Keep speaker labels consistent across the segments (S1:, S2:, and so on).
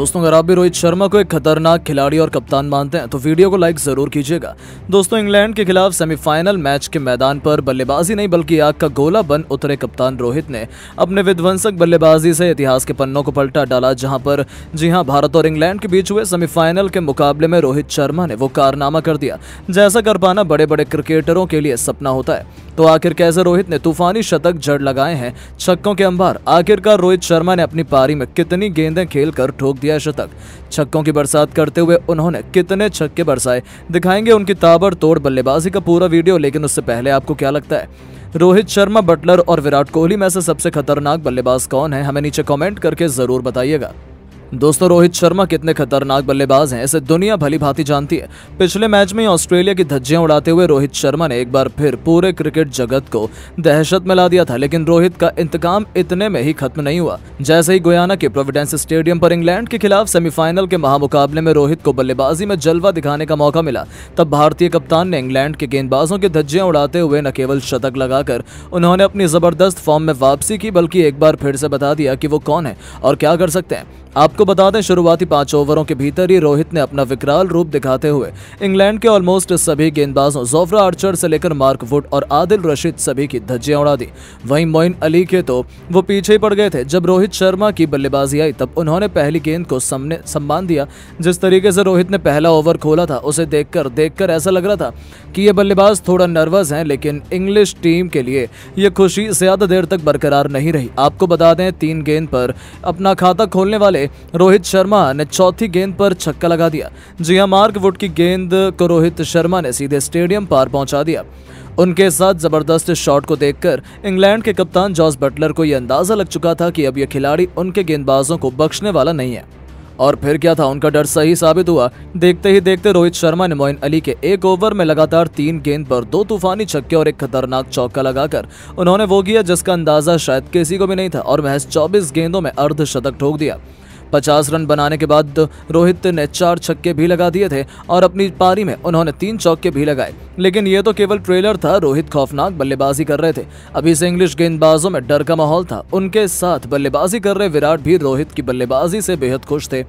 S1: दोस्तों अगर आप भी रोहित शर्मा को एक खतरनाक खिलाड़ी और कप्तान मानते हैं तो वीडियो को लाइक जरूर कीजिएगा दोस्तों इंग्लैंड के खिलाफ सेमीफाइनल मैच के मैदान पर बल्लेबाजी नहीं बल्कि आग का गोला बन उतरे कप्तान रोहित ने अपने विध्वंसक बल्लेबाजी से इतिहास के पन्नों को पलटा डाला जहां पर जी हाँ भारत और इंग्लैंड के बीच हुए सेमीफाइनल के मुकाबले में रोहित शर्मा ने वो कारनामा कर दिया जैसा कर पाना बड़े बड़े क्रिकेटरों के लिए सपना होता है तो आखिर कैसे रोहित ने तूफानी शतक जड़ लगाए हैं छक्कों के अंबार आखिरकार रोहित शर्मा ने अपनी पारी में कितनी गेंदें खेलकर ठोक दिया शतक छक्कों की बरसात करते हुए उन्होंने कितने छक्के बरसाए दिखाएंगे उनकी ताबड़तोड़ बल्लेबाजी का पूरा वीडियो लेकिन उससे पहले आपको क्या लगता है रोहित शर्मा बटलर और विराट कोहली में से सबसे खतरनाक बल्लेबाज कौन है हमें नीचे कमेंट करके जरूर बताइएगा दोस्तों रोहित शर्मा कितने खतरनाक बल्लेबाज हैं इसे दुनिया भली भांति जानती है पिछले मैच में ऑस्ट्रेलिया की धज्जियां उड़ाते हुए रोहित शर्मा ने एक बार फिर पूरे क्रिकेट जगत को दहशत में ला दिया था लेकिन रोहित का इंतकाम इतने में ही खत्म नहीं हुआ जैसे ही गोयाना के प्रोविडेंस स्टेडियम पर इंग्लैंड के खिलाफ सेमीफाइनल के महामुकाबले में रोहित को बल्लेबाजी में जलवा दिखाने का मौका मिला तब भारतीय कप्तान ने इंग्लैंड के गेंदबाजों की धज्जियां उड़ाते हुए न केवल शतक लगाकर उन्होंने अपनी जबरदस्त फॉर्म में वापसी की बल्कि एक बार फिर से बता दिया कि वो कौन है और क्या कर सकते हैं आप आपको बता दें शुरुआती पांच ओवरों के भीतर ही रोहित ने अपना विकराल रूप दिखाते हुए इंग्लैंड के ऑलमोस्ट सभी गेंदबाजों जोफ्रा आर्चर से लेकर मार्क वुड और आदिल रशीद सभी की धज्जियां उड़ा दी वहीं मोइन अली के तो वो पीछे ही पड़ गए थे जब रोहित शर्मा की बल्लेबाजी आई तब उन्होंने पहली गेंद को सम्मान दिया जिस तरीके से रोहित ने पहला ओवर खोला था उसे देखकर देखकर ऐसा लग रहा था कि ये बल्लेबाज थोड़ा नर्वस है लेकिन इंग्लिश टीम के लिए ये खुशी ज़्यादा देर तक बरकरार नहीं रही आपको बता दें तीन गेंद पर अपना खाता खोलने वाले रोहित शर्मा ने चौथी गेंद पर छक्का लगा दिया जी हां मार्क वुड की गेंद को रोहित शर्मा ने सीधे स्टेडियम पार पहुंचा दिया उनके साथ जबरदस्त शॉट को देखकर इंग्लैंड के कप्तान जॉस बटलर को यह अंदाजा लग चुका था कि अब यह खिलाड़ी उनके गेंदबाजों को बख्शने वाला नहीं है और फिर क्या था उनका डर सही साबित हुआ देखते ही देखते रोहित शर्मा ने मोइन अली के एक ओवर में लगातार तीन गेंद पर दो तूफानी छक्के और एक खतरनाक चौका लगाकर उन्होंने वो किया जिसका अंदाजा शायद किसी को भी नहीं था और महज 24 गेंदों में अर्धशतक ठोक दिया पचास रन बनाने के बाद रोहित ने चार छक्के भी लगा दिए थे और अपनी पारी में उन्होंने तीन चौके भी लगाए लेकिन ये तो केवल ट्रेलर था रोहित खौफनाक बल्लेबाजी कर रहे थे अभी से इंग्लिश गेंदबाजों में डर का माहौल था उनके साथ बल्लेबाजी कर रहे विराट भी रोहित की बल्लेबाजी से बेहद खुश थे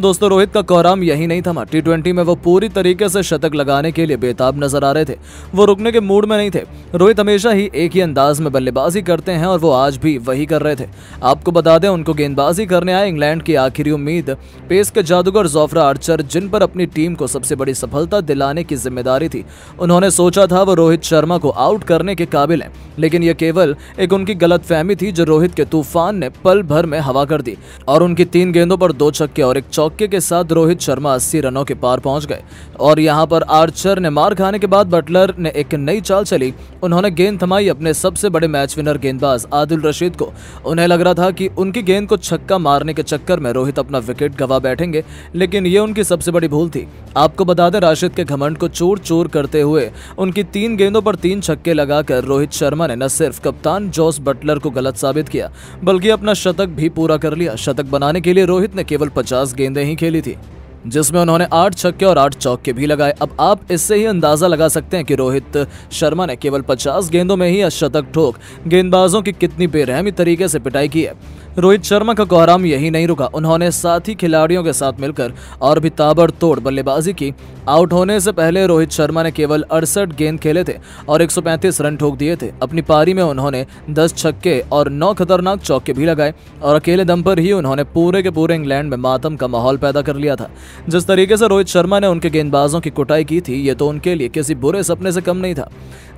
S1: दोस्तों रोहित का कोहराम यही नहीं था टी में वो पूरी तरीके से शतक लगाने के लिए बेताब नजर आ रहे थे वो रुकने के मूड में नहीं थे रोहित हमेशा ही एक ही अंदाज में बल्लेबाजी करते हैं और वो आज भी वही कर रहे थे आपको बता दें उनको गेंदबाजी करने आए इंग्लैंड की आखिरी उम्मीद पेस के जादूगर जोफ्रा आर्चर जिन पर अपनी टीम को सबसे बड़ी सफलता दिलाने की जिम्मेदारी थी उन्होंने सोचा था वो रोहित शर्मा को आउट करने के काबिल हैं लेकिन ये केवल एक उनकी गलतफहमी थी जो रोहित के तूफान ने पल भर में हवा कर दी और उनकी तीन गेंदों पर दो छक्के और एक चौके के साथ रोहित शर्मा अस्सी रनों के पार पहुंच गए और यहाँ पर आर्चर ने मार खाने के बाद बटलर ने एक नई चाल चली उन्होंने गेंद थमाई अपने सबसे बड़े मैच विनर गेंदबाज आदिल रशीद को उन्हें लग रहा था कि उनकी गेंद को छक्का मारने के चक्कर में में रोहित अपना विकेट गवा बैठेंगे लेकिन ये उनकी सबसे बड़ी भूल थी आपको बता दें राशिद के घमंड को चोर चोर करते हुए उनकी तीन गेंदों पर तीन छक्के लगाकर रोहित शर्मा ने न सिर्फ कप्तान जॉस बटलर को गलत साबित किया बल्कि अपना शतक भी पूरा कर लिया शतक बनाने के लिए रोहित ने केवल पचास गेंदें ही खेली थी जिसमें उन्होंने आठ छक्के और आठ चौके भी लगाए अब आप इससे ही अंदाजा लगा सकते हैं कि रोहित शर्मा ने केवल 50 गेंदों में ही अशतक ठोक गेंदबाजों की कितनी बेरहमी तरीके से पिटाई की है रोहित शर्मा का कोहराम यही नहीं रुका उन्होंने साथी खिलाड़ियों के साथ मिलकर और भी ताबड़तोड़ बल्लेबाजी की आउट होने से पहले रोहित शर्मा ने केवल अड़सठ गेंद खेले थे और 135 रन ठोक दिए थे अपनी पारी में उन्होंने 10 छक्के और 9 खतरनाक चौके भी लगाए और अकेले दम पर ही उन्होंने पूरे के पूरे इंग्लैंड में मातम का माहौल पैदा कर लिया था जिस तरीके से रोहित शर्मा ने उनके गेंदबाजों की कुटाई की थी ये तो उनके लिए किसी बुरे सपने से कम नहीं था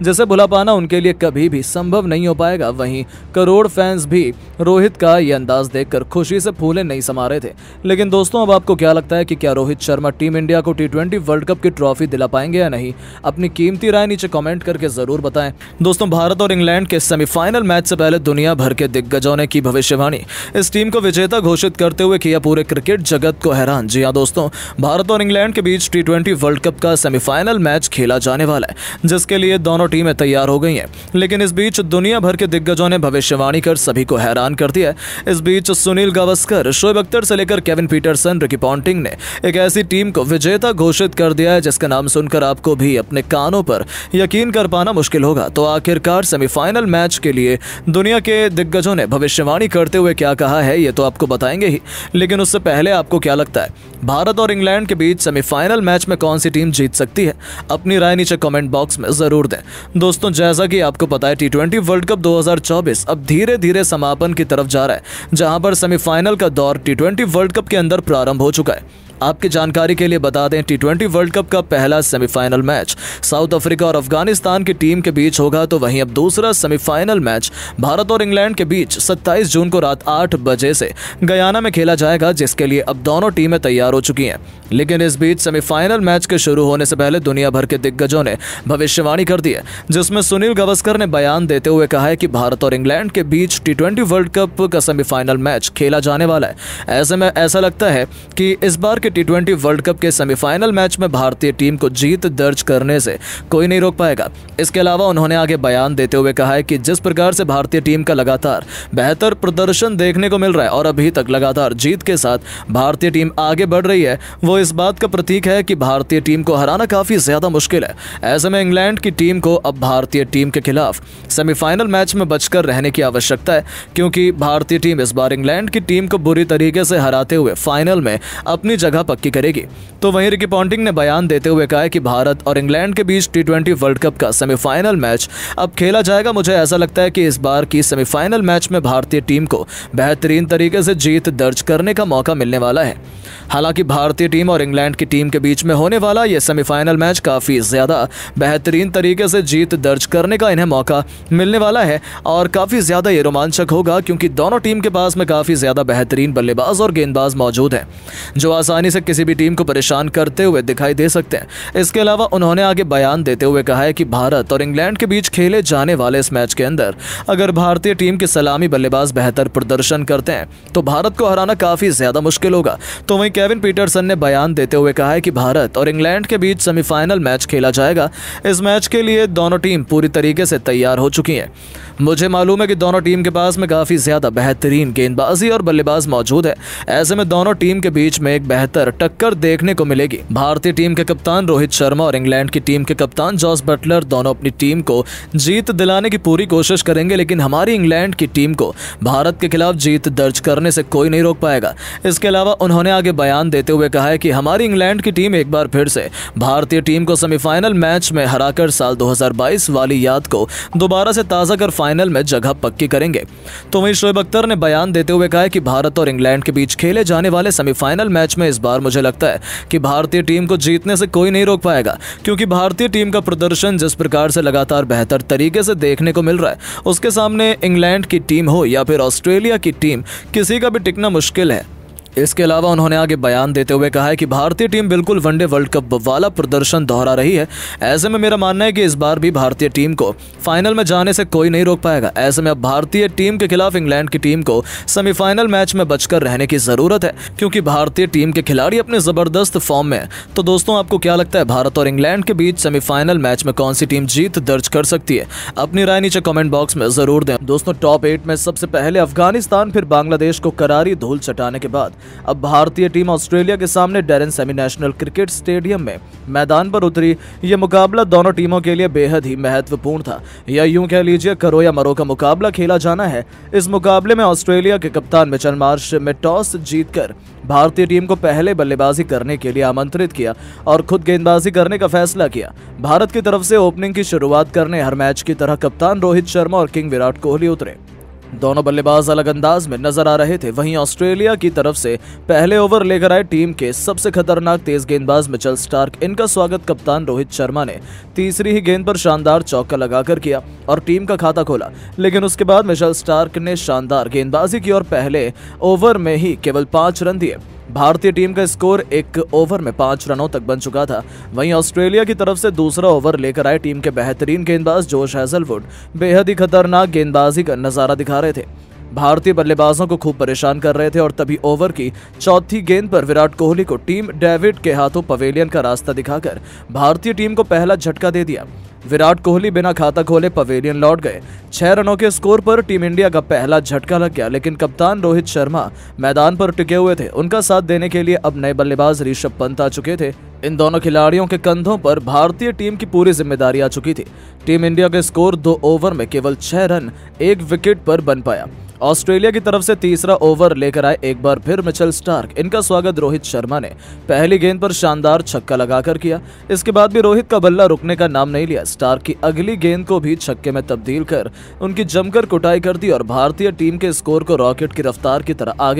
S1: जिसे भुला पाना उनके लिए कभी भी संभव नहीं हो पाएगा वहीं करोड़ फैंस भी रोहित का ये अंदाज देखकर खुशी से फूले नहीं समा रहे थे लेकिन दोस्तों अब आपको क्या लगता है कि क्या रोहित शर्मा टीम इंडिया को टी वर्ल्ड कप की ट्रॉफी दिला पाएंगे या नहीं अपनी कीमती राय नीचे कॉमेंट करके जरूर बताए दोस्तों भारत और इंग्लैंड के सेमीफाइनल मैच से पहले दुनिया भर के दिग्गजों ने की भविष्यवाणी इस टीम को विजेता घोषित करते हुए किया पूरे क्रिकेट जगत को हैरान जी हाँ दोस्तों भारत और इंग्लैंड के बीच टी वर्ल्ड कप का सेमीफाइनल मैच खेला जाने वाला है जिसके लिए दोनों दोनों टीमें तैयार हो गई हैं लेकिन इस बीच दुनिया भर के दिग्गजों ने भविष्यवाणी कर सभी को हैरान कर दिया है इस बीच सुनील गावस्कर शोएब अख्तर से लेकर केविन पीटरसन रिकी पॉन्टिंग ने एक ऐसी टीम को विजेता घोषित कर दिया है जिसका नाम सुनकर आपको भी अपने कानों पर यकीन कर पाना मुश्किल होगा तो आखिरकार सेमीफाइनल मैच के लिए दुनिया के दिग्गजों ने भविष्यवाणी करते हुए क्या कहा है ये तो आपको बताएंगे ही लेकिन उससे पहले आपको क्या लगता है भारत और इंग्लैंड के बीच सेमीफाइनल मैच में कौन सी टीम जीत सकती है अपनी राय नीचे कमेंट बॉक्स में जरूर दें दोस्तों जैसा कि आपको पता है टी वर्ल्ड कप 2024 अब धीरे धीरे समापन की तरफ जा रहा है जहां पर सेमीफाइनल का दौर टी वर्ल्ड कप के अंदर प्रारंभ हो चुका है आपकी जानकारी के लिए बता दें टी ट्वेंटी वर्ल्ड कप का पहला सेमीफाइनल मैच साउथ अफ्रीका और अफगानिस्तान की टीम के बीच होगा तो वहीं अब दूसरा सेमीफाइनल मैच भारत और इंग्लैंड के बीच सत्ताईस जून को रात 8 बजे से गयाना में खेला जाएगा जिसके लिए अब दोनों टीमें तैयार हो चुकी हैं लेकिन इस बीच सेमीफाइनल मैच के शुरू होने से पहले दुनिया भर के दिग्गजों ने भविष्यवाणी कर दी है जिसमें सुनील गावस्कर ने बयान देते हुए कहा है कि भारत और इंग्लैंड के बीच टी वर्ल्ड कप का सेमीफाइनल मैच खेला जाने वाला है ऐसे में ऐसा लगता है कि इस बार के टी वर्ल्ड कप के सेमीफाइनल मैच में भारतीय टीम को जीत दर्ज करने से कोई नहीं रोक पाएगा इसके अलावा उन्होंने आगे बयान देते हुए कहा है कि जिस प्रकार से भारतीय टीम का लगातार बेहतर प्रदर्शन देखने को मिल रहा है और अभी तक लगातार जीत के साथ भारतीय टीम आगे बढ़ रही है वो इस बात का प्रतीक है कि भारतीय टीम को हराना काफ़ी ज़्यादा मुश्किल है ऐसे में इंग्लैंड की टीम को अब भारतीय टीम के खिलाफ सेमीफाइनल मैच में बचकर रहने की आवश्यकता है क्योंकि भारतीय टीम इस बार इंग्लैंड की टीम को बुरी तरीके से हराते हुए फाइनल में अपनी जगह जगह पक्की करेगी तो वहीं रिकी पॉन्टिंग ने बयान देते हुए कहा कि भारत और इंग्लैंड के बीच टी वर्ल्ड कप का सेमीफाइनल मैच अब खेला जाएगा मुझे ऐसा लगता है कि इस बार की सेमीफाइनल मैच में भारतीय टीम को बेहतरीन तरीके से जीत दर्ज करने का मौका मिलने वाला है हालांकि भारतीय टीम और इंग्लैंड की टीम के बीच में होने वाला यह सेमीफाइनल मैच काफ़ी ज़्यादा बेहतरीन तरीके से जीत दर्ज करने का इन्हें मौका मिलने वाला है और काफ़ी ज़्यादा ये रोमांचक होगा क्योंकि दोनों टीम के पास में काफ़ी ज़्यादा बेहतरीन बल्लेबाज और गेंदबाज मौजूद हैं जो आसानी आसानी से किसी भी टीम को परेशान करते हुए दिखाई दे सकते हैं इसके अलावा उन्होंने आगे बयान देते हुए कहा है कि भारत और इंग्लैंड के बीच खेले जाने वाले इस मैच के अंदर अगर भारतीय टीम के सलामी बल्लेबाज बेहतर प्रदर्शन करते हैं तो भारत को हराना काफी ज्यादा मुश्किल होगा तो वहीं केविन पीटरसन ने बयान देते हुए कहा है कि भारत और इंग्लैंड के बीच सेमीफाइनल मैच खेला जाएगा इस मैच के लिए दोनों टीम पूरी तरीके से तैयार हो चुकी है मुझे मालूम है कि दोनों टीम के पास में काफी ज्यादा बेहतरीन गेंदबाजी और बल्लेबाज मौजूद है ऐसे में दोनों टीम के बीच में एक बेहतर बेहतर टक्कर देखने को मिलेगी भारतीय टीम के कप्तान रोहित शर्मा और इंग्लैंड की टीम के कप्तान जॉस बटलर दोनों अपनी टीम को जीत दिलाने की पूरी कोशिश करेंगे लेकिन हमारी इंग्लैंड की टीम को भारत के खिलाफ जीत दर्ज करने से कोई नहीं रोक पाएगा इसके अलावा उन्होंने आगे बयान देते हुए कहा है कि हमारी इंग्लैंड की टीम एक बार फिर से भारतीय टीम को सेमीफाइनल मैच में हराकर साल 2022 वाली याद को दोबारा से ताज़ा कर फाइनल में जगह पक्की करेंगे तो वहीं शोएब अख्तर ने बयान देते हुए कहा है कि भारत और इंग्लैंड के बीच खेले जाने वाले सेमीफाइनल मैच में इस बार मुझे लगता है कि भारतीय टीम को जीतने से कोई नहीं रोक पाएगा क्योंकि भारतीय टीम का प्रदर्शन जिस प्रकार से लगातार बेहतर तरीके से देखने को मिल रहा है उसके सामने इंग्लैंड की टीम हो या फिर ऑस्ट्रेलिया की टीम किसी का भी टिकना मुश्किल है इसके अलावा उन्होंने आगे बयान देते हुए कहा है कि भारतीय टीम बिल्कुल वनडे वर्ल्ड कप वाला प्रदर्शन दोहरा रही है ऐसे में मेरा मानना है कि इस बार भी भारतीय टीम को फाइनल में जाने से कोई नहीं रोक पाएगा ऐसे में अब भारतीय टीम के खिलाफ इंग्लैंड की टीम को सेमीफाइनल मैच में बचकर रहने की जरूरत है क्योंकि भारतीय टीम के खिलाड़ी अपने जबरदस्त फॉर्म में तो दोस्तों आपको क्या लगता है भारत और इंग्लैंड के बीच सेमीफाइनल मैच में कौन सी टीम जीत दर्ज कर सकती है अपनी राय नीचे कॉमेंट बॉक्स में जरूर दें दोस्तों टॉप एट में सबसे पहले अफगानिस्तान फिर बांग्लादेश को करारी धूल चटाने के बाद अब भारतीय टीम ऑस्ट्रेलिया के सामने Darren Sammy national cricket stadium में मैदान पर उतरी यह मुकाबला दोनों टीमों के लिए बेहद ही महत्वपूर्ण था या यूं कह लीजिए करो या मरो का मुकाबला खेला जाना है इस मुकाबले में ऑस्ट्रेलिया के कप्तान मिचन मार्श में टॉस जीत भारतीय टीम को पहले बल्लेबाजी करने के लिए आमंत्रित किया और खुद गेंदबाजी करने का फैसला किया भारत की तरफ से ओपनिंग की शुरुआत करने हर मैच की तरह कप्तान रोहित शर्मा और किंग विराट कोहली उतरे दोनों बल्लेबाज अलग अंदाज में नजर आ रहे थे वहीं ऑस्ट्रेलिया की तरफ से पहले ओवर लेकर आए टीम के सबसे खतरनाक तेज गेंदबाज मिचल स्टार्क इनका स्वागत कप्तान रोहित शर्मा ने तीसरी ही गेंद पर शानदार चौका लगाकर किया और टीम का खाता खोला लेकिन उसके बाद मिचल स्टार्क ने शानदार गेंदबाजी की और पहले ओवर में ही केवल पांच रन दिए भारतीय टीम का स्कोर एक ओवर में पांच रनों तक बन चुका था वहीं ऑस्ट्रेलिया की तरफ से दूसरा ओवर लेकर आए टीम के बेहतरीन गेंदबाज जोश हैजलवुड बेहद ही खतरनाक गेंदबाजी का नजारा दिखा रहे थे भारतीय बल्लेबाजों को खूब परेशान कर रहे थे और तभी ओवर की चौथी गेंद पर विराट कोहली को टीम डेविड के हाथों पवेलियन का रास्ता दिखाकर भारतीय टीम को पहला झटका दे दिया विराट कोहली बिना खाता खोले पवेलियन लौट गए छह रनों के स्कोर पर टीम इंडिया का पहला झटका लग गया लेकिन कप्तान रोहित शर्मा मैदान पर टिके हुए थे उनका साथ देने के लिए अब नए बल्लेबाज ऋषभ पंत आ चुके थे इन दोनों खिलाड़ियों के कंधों पर भारतीय टीम की पूरी जिम्मेदारी आ चुकी थी टीम इंडिया के स्कोर दो ओवर में केवल छह रन एक विकेट पर बन पाया ऑस्ट्रेलिया की तरफ से तीसरा ओवर लेकर आए एक बार फिर मिचल स्टार्क इनका स्वागत रोहित शर्मा ने पहली गेंद पर शानदार छक्का लगाकर किया इसके बाद भी रोहित का बल्ला रुकने का नाम नहीं लिया स्टार की अगली गेंद को भी छक्के में तब्दील कर उनकी जमकर कुटाई कर दी और भारतीय टीम के स्कोर को रॉकेट की रफ्तार की तरह आगे